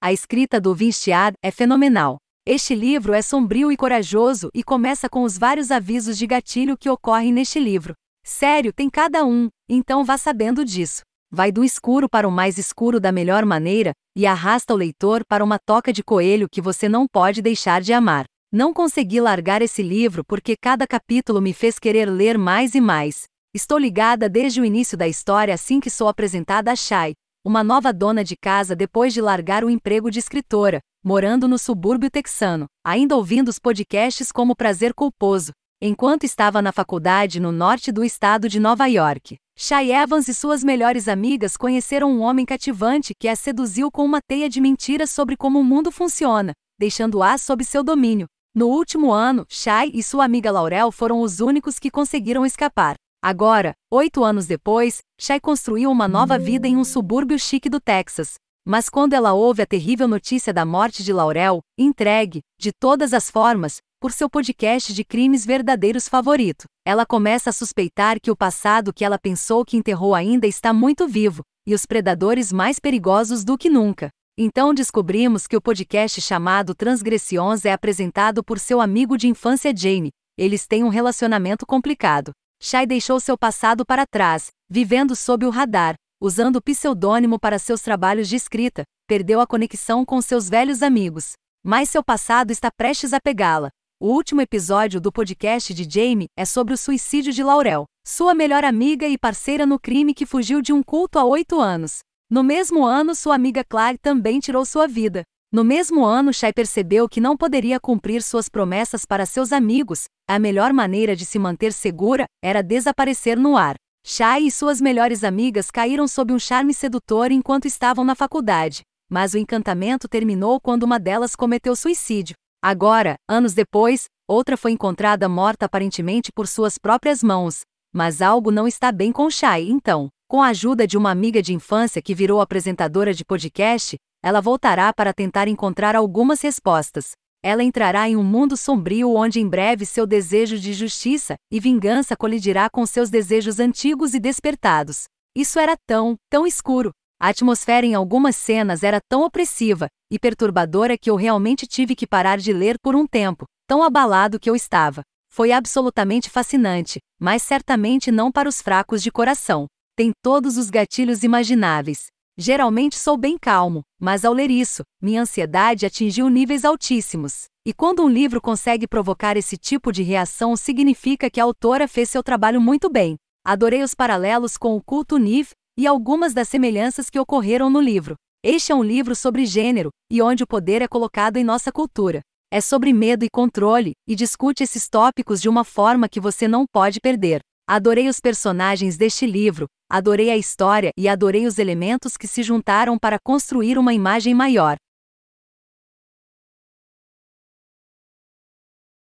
A escrita do Vinciad é fenomenal. Este livro é sombrio e corajoso e começa com os vários avisos de gatilho que ocorrem neste livro. Sério, tem cada um, então vá sabendo disso. Vai do escuro para o mais escuro da melhor maneira e arrasta o leitor para uma toca de coelho que você não pode deixar de amar. Não consegui largar esse livro porque cada capítulo me fez querer ler mais e mais. Estou ligada desde o início da história assim que sou apresentada a Shai, uma nova dona de casa depois de largar o emprego de escritora, morando no subúrbio texano, ainda ouvindo os podcasts como Prazer Culposo, enquanto estava na faculdade no norte do estado de Nova York. Shay Evans e suas melhores amigas conheceram um homem cativante que a seduziu com uma teia de mentiras sobre como o mundo funciona, deixando-a sob seu domínio. No último ano, Shay e sua amiga Laurel foram os únicos que conseguiram escapar. Agora, oito anos depois, Shai construiu uma nova vida em um subúrbio chique do Texas. Mas quando ela ouve a terrível notícia da morte de Laurel, entregue, de todas as formas, por seu podcast de crimes verdadeiros favorito, ela começa a suspeitar que o passado que ela pensou que enterrou ainda está muito vivo, e os predadores mais perigosos do que nunca. Então descobrimos que o podcast chamado Transgressions é apresentado por seu amigo de infância Jamie. Eles têm um relacionamento complicado. Shai deixou seu passado para trás, vivendo sob o radar, usando pseudônimo para seus trabalhos de escrita, perdeu a conexão com seus velhos amigos. Mas seu passado está prestes a pegá-la. O último episódio do podcast de Jamie é sobre o suicídio de Laurel, sua melhor amiga e parceira no crime que fugiu de um culto há oito anos. No mesmo ano, sua amiga Claire também tirou sua vida. No mesmo ano, Shai percebeu que não poderia cumprir suas promessas para seus amigos. A melhor maneira de se manter segura era desaparecer no ar. Shai e suas melhores amigas caíram sob um charme sedutor enquanto estavam na faculdade, mas o encantamento terminou quando uma delas cometeu suicídio. Agora, anos depois, outra foi encontrada morta aparentemente por suas próprias mãos. Mas algo não está bem com Shai, então. Com a ajuda de uma amiga de infância que virou apresentadora de podcast, ela voltará para tentar encontrar algumas respostas. Ela entrará em um mundo sombrio onde em breve seu desejo de justiça e vingança colidirá com seus desejos antigos e despertados. Isso era tão, tão escuro. A atmosfera em algumas cenas era tão opressiva e perturbadora que eu realmente tive que parar de ler por um tempo, tão abalado que eu estava. Foi absolutamente fascinante, mas certamente não para os fracos de coração. Tem todos os gatilhos imagináveis. Geralmente sou bem calmo, mas ao ler isso, minha ansiedade atingiu níveis altíssimos. E quando um livro consegue provocar esse tipo de reação, significa que a autora fez seu trabalho muito bem. Adorei os paralelos com o culto Niv e algumas das semelhanças que ocorreram no livro. Este é um livro sobre gênero e onde o poder é colocado em nossa cultura. É sobre medo e controle e discute esses tópicos de uma forma que você não pode perder. Adorei os personagens deste livro, adorei a história e adorei os elementos que se juntaram para construir uma imagem maior.